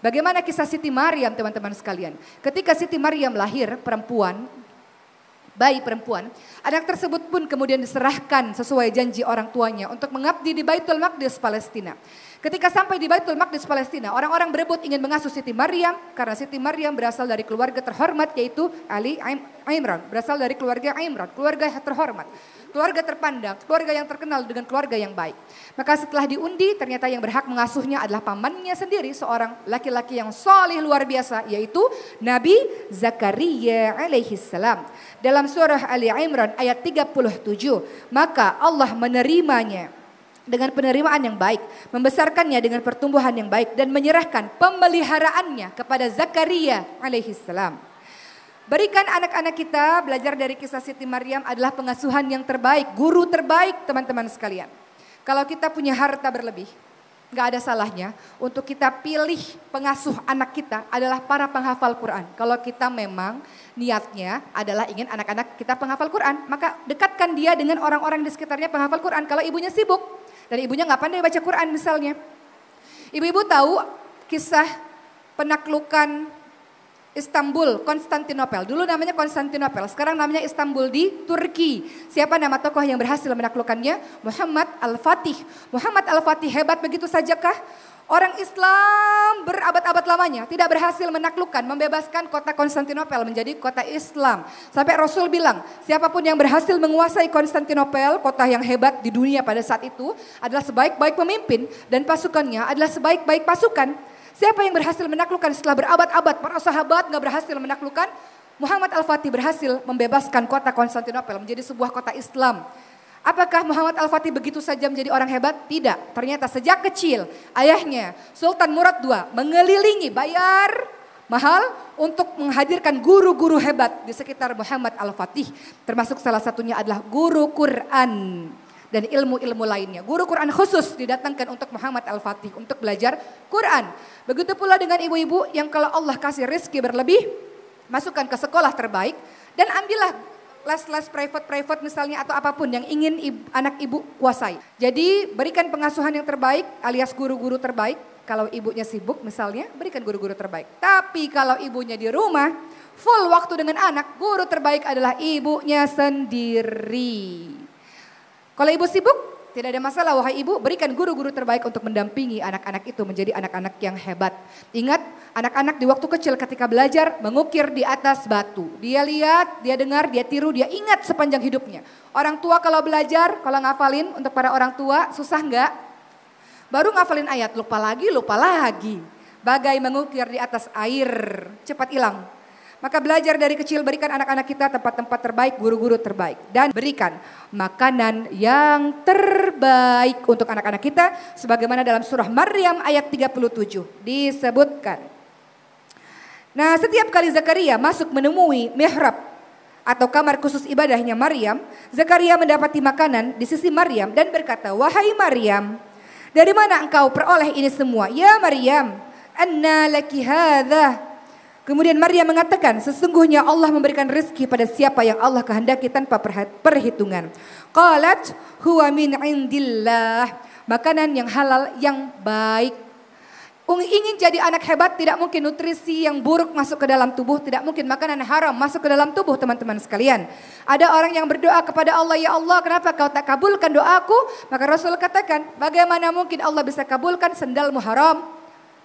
Bagaimana kisah Siti Maryam teman-teman sekalian? Ketika Siti Maryam lahir perempuan, bayi perempuan, anak tersebut pun kemudian diserahkan sesuai janji orang tuanya untuk mengabdi di Baitul Maqdis Palestina. Ketika sampai di Baitul Maqdis Palestina, orang-orang berebut ingin mengasuh Siti Maryam karena Siti Maryam berasal dari keluarga terhormat yaitu Ali Imran, berasal dari keluarga Imran, keluarga terhormat, keluarga terpandang, keluarga yang terkenal dengan keluarga yang baik. Maka setelah diundi, ternyata yang berhak mengasuhnya adalah pamannya sendiri, seorang laki-laki yang solih luar biasa yaitu Nabi Zakaria alaihi salam. Dalam surah Ali Imran ayat 37, maka Allah menerimanya dengan penerimaan yang baik, membesarkannya dengan pertumbuhan yang baik dan menyerahkan pemeliharaannya kepada Zakaria alaihissalam. Berikan anak-anak kita belajar dari kisah Siti Maryam adalah pengasuhan yang terbaik, guru terbaik teman-teman sekalian. Kalau kita punya harta berlebih, nggak ada salahnya untuk kita pilih pengasuh anak kita adalah para penghafal Quran. Kalau kita memang niatnya adalah ingin anak-anak kita penghafal Quran, maka dekatkan dia dengan orang-orang di sekitarnya penghafal Quran. Kalau ibunya sibuk dan ibunya nggak pandai baca Quran misalnya. Ibu-ibu tahu kisah penaklukan Istanbul, Konstantinopel. Dulu namanya Konstantinopel, sekarang namanya Istanbul di Turki. Siapa nama tokoh yang berhasil menaklukkannya? Muhammad Al-Fatih. Muhammad Al-Fatih hebat begitu sajakah? Orang Islam berabad-abad lamanya tidak berhasil menaklukkan, membebaskan kota Konstantinopel menjadi kota Islam. Sampai Rasul bilang, siapapun yang berhasil menguasai Konstantinopel, kota yang hebat di dunia pada saat itu, adalah sebaik-baik pemimpin dan pasukannya adalah sebaik-baik pasukan. Siapa yang berhasil menaklukkan setelah berabad-abad para sahabat nggak berhasil menaklukkan? Muhammad Al-Fatih berhasil membebaskan kota Konstantinopel menjadi sebuah kota Islam. Apakah Muhammad Al-Fatih begitu saja menjadi orang hebat? Tidak. Ternyata sejak kecil ayahnya Sultan Murad II mengelilingi bayar mahal untuk menghadirkan guru-guru hebat di sekitar Muhammad Al-Fatih. Termasuk salah satunya adalah guru Quran dan ilmu-ilmu lainnya. Guru Quran khusus didatangkan untuk Muhammad Al-Fatih untuk belajar Quran. Begitu pula dengan ibu-ibu yang kalau Allah kasih rezeki berlebih, masukkan ke sekolah terbaik dan ambillah les-les private-private misalnya atau apapun yang ingin ibu, anak ibu kuasai. Jadi berikan pengasuhan yang terbaik alias guru-guru terbaik. Kalau ibunya sibuk misalnya, berikan guru-guru terbaik. Tapi kalau ibunya di rumah, full waktu dengan anak, guru terbaik adalah ibunya sendiri. Kalau ibu sibuk, tidak ada masalah wahai ibu, berikan guru-guru terbaik untuk mendampingi anak-anak itu menjadi anak-anak yang hebat. Ingat, anak-anak di waktu kecil ketika belajar mengukir di atas batu. Dia lihat, dia dengar, dia tiru, dia ingat sepanjang hidupnya. Orang tua kalau belajar, kalau ngafalin untuk para orang tua susah enggak? Baru ngafalin ayat, lupa lagi, lupa lagi. Bagai mengukir di atas air, cepat hilang. Maka belajar dari kecil berikan anak-anak kita tempat-tempat terbaik, guru-guru terbaik. Dan berikan makanan yang terbaik untuk anak-anak kita. Sebagaimana dalam surah Maryam ayat 37 disebutkan. Nah setiap kali Zakaria masuk menemui mihrab atau kamar khusus ibadahnya Maryam, Zakaria mendapati makanan di sisi Maryam dan berkata, "Wahai Maryam, dari mana engkau peroleh ini semua? Ya Maryam, anna laki hadha?" Kemudian Maria mengatakan, sesungguhnya Allah memberikan rezeki pada siapa yang Allah kehendaki tanpa perhitungan. Qalat huwa min indillah. Makanan yang halal, yang baik. ingin jadi anak hebat tidak mungkin nutrisi yang buruk masuk ke dalam tubuh, tidak mungkin makanan haram masuk ke dalam tubuh teman-teman sekalian. Ada orang yang berdoa kepada Allah, ya Allah kenapa kau tak kabulkan doaku? Maka Rasul katakan, bagaimana mungkin Allah bisa kabulkan sendalmu haram,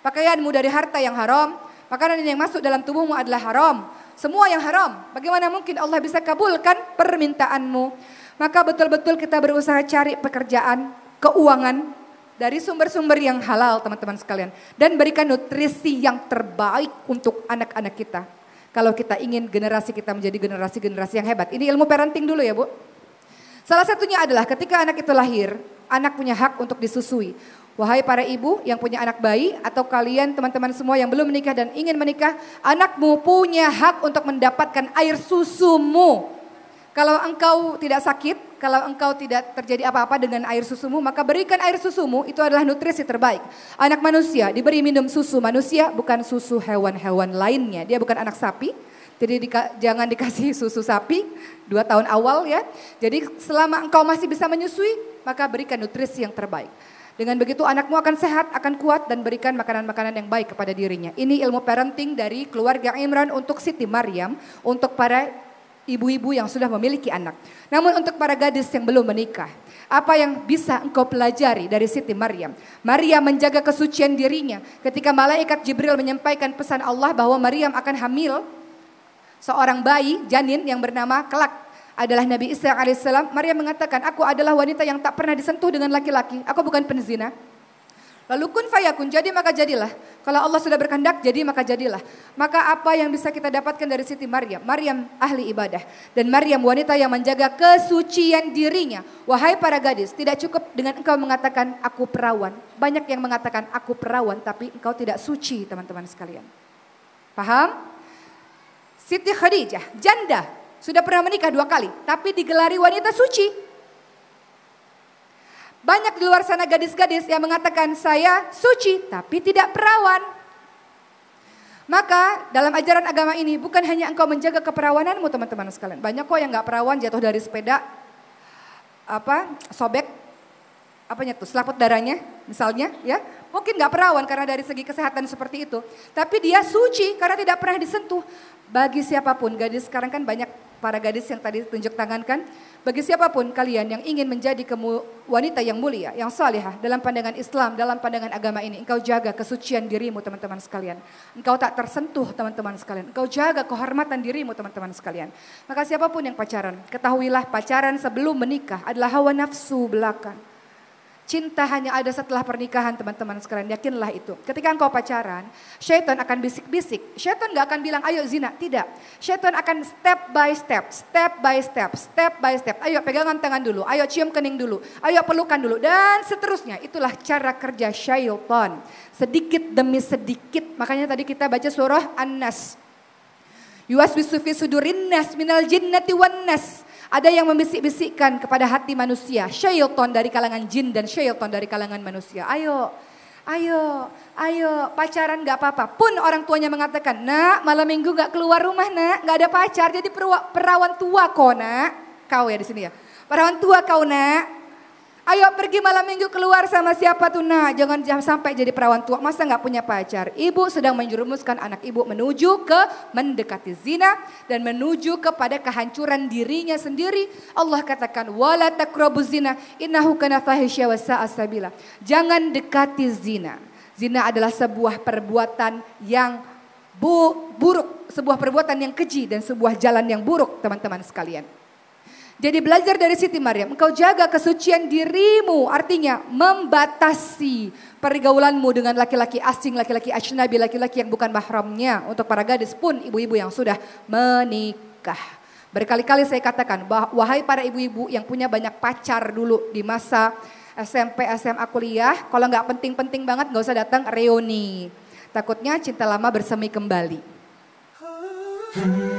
pakaianmu dari harta yang haram, Makanan yang masuk dalam tubuhmu adalah haram. Semua yang haram. Bagaimana mungkin Allah bisa kabulkan permintaanmu? Maka betul-betul kita berusaha cari pekerjaan, keuangan dari sumber-sumber yang halal teman-teman sekalian. Dan berikan nutrisi yang terbaik untuk anak-anak kita. Kalau kita ingin generasi kita menjadi generasi-generasi yang hebat. Ini ilmu parenting dulu ya Bu. Salah satunya adalah ketika anak itu lahir, anak punya hak untuk disusui. Wahai para ibu yang punya anak bayi atau kalian teman-teman semua yang belum menikah dan ingin menikah, anakmu punya hak untuk mendapatkan air susumu. Kalau engkau tidak sakit, kalau engkau tidak terjadi apa-apa dengan air susumu, maka berikan air susumu itu adalah nutrisi terbaik. Anak manusia diberi minum susu manusia, bukan susu hewan-hewan lainnya. Dia bukan anak sapi, jadi dika, jangan dikasih susu sapi dua tahun awal ya. Jadi selama engkau masih bisa menyusui, maka berikan nutrisi yang terbaik. Dengan begitu anakmu akan sehat, akan kuat dan berikan makanan-makanan yang baik kepada dirinya. Ini ilmu parenting dari keluarga Imran untuk Siti Maryam, untuk para ibu-ibu yang sudah memiliki anak. Namun untuk para gadis yang belum menikah, apa yang bisa engkau pelajari dari Siti Maryam? Maria menjaga kesucian dirinya ketika malaikat Jibril menyampaikan pesan Allah bahwa Maryam akan hamil seorang bayi janin yang bernama kelak adalah Nabi Isa alaihissalam, Maria mengatakan, aku adalah wanita yang tak pernah disentuh dengan laki-laki, aku bukan penzina. Lalu kun fayakun, jadi maka jadilah. Kalau Allah sudah berkehendak, jadi maka jadilah. Maka apa yang bisa kita dapatkan dari Siti Maryam? Maryam ahli ibadah. Dan Maryam wanita yang menjaga kesucian dirinya. Wahai para gadis, tidak cukup dengan engkau mengatakan aku perawan. Banyak yang mengatakan aku perawan, tapi engkau tidak suci teman-teman sekalian. Paham? Siti Khadijah, janda sudah pernah menikah dua kali, tapi digelari wanita suci. Banyak di luar sana gadis-gadis yang mengatakan saya suci tapi tidak perawan. Maka dalam ajaran agama ini bukan hanya engkau menjaga keperawananmu teman-teman sekalian. Banyak kok yang nggak perawan jatuh dari sepeda, apa sobek, apanya tuh selaput darahnya misalnya ya. Mungkin nggak perawan karena dari segi kesehatan seperti itu. Tapi dia suci karena tidak pernah disentuh. Bagi siapapun gadis sekarang kan banyak para gadis yang tadi tunjuk tangan kan. Bagi siapapun kalian yang ingin menjadi wanita yang mulia, yang salihah dalam pandangan Islam, dalam pandangan agama ini, engkau jaga kesucian dirimu teman-teman sekalian. Engkau tak tersentuh teman-teman sekalian. Engkau jaga kehormatan dirimu teman-teman sekalian. Maka siapapun yang pacaran, ketahuilah pacaran sebelum menikah adalah hawa nafsu belakang. Cinta hanya ada setelah pernikahan teman-teman sekarang yakinlah itu. Ketika engkau pacaran, syaitan akan bisik-bisik. Syaitan gak akan bilang, ayo zina, tidak. Syaitan akan step by step, step by step, step by step. Ayo pegangan tangan dulu, ayo cium kening dulu, ayo pelukan dulu, dan seterusnya. Itulah cara kerja syaitan. Sedikit demi sedikit, makanya tadi kita baca surah An-Nas. Yuwaswisu sudurin nas minal jinnati wan nas. Ada yang membisik-bisikkan kepada hati manusia, syaiton dari kalangan jin dan syaiton dari kalangan manusia. Ayo, ayo, ayo pacaran gak apa-apa. Pun orang tuanya mengatakan, nak malam minggu gak keluar rumah nak, gak ada pacar. Jadi perawan tua kau nak, kau ya di sini ya. Perawan tua kau nak, Ayo pergi malam minggu keluar sama siapa tuh nah. Jangan, sampai jadi perawan tua. Masa nggak punya pacar? Ibu sedang menjerumuskan anak ibu menuju ke mendekati zina. Dan menuju kepada kehancuran dirinya sendiri. Allah katakan, Wala takrabu zina innahu kana fahisya asabila. Jangan dekati zina. Zina adalah sebuah perbuatan yang bu, buruk. Sebuah perbuatan yang keji dan sebuah jalan yang buruk teman-teman sekalian. Jadi belajar dari Siti Maryam, engkau jaga kesucian dirimu, artinya membatasi pergaulanmu dengan laki-laki asing, laki-laki ajnabi, laki-laki yang bukan mahramnya. Untuk para gadis pun ibu-ibu yang sudah menikah. Berkali-kali saya katakan, wahai para ibu-ibu yang punya banyak pacar dulu di masa SMP, SMA, kuliah, kalau nggak penting-penting banget nggak usah datang reuni. Takutnya cinta lama bersemi kembali. Hmm.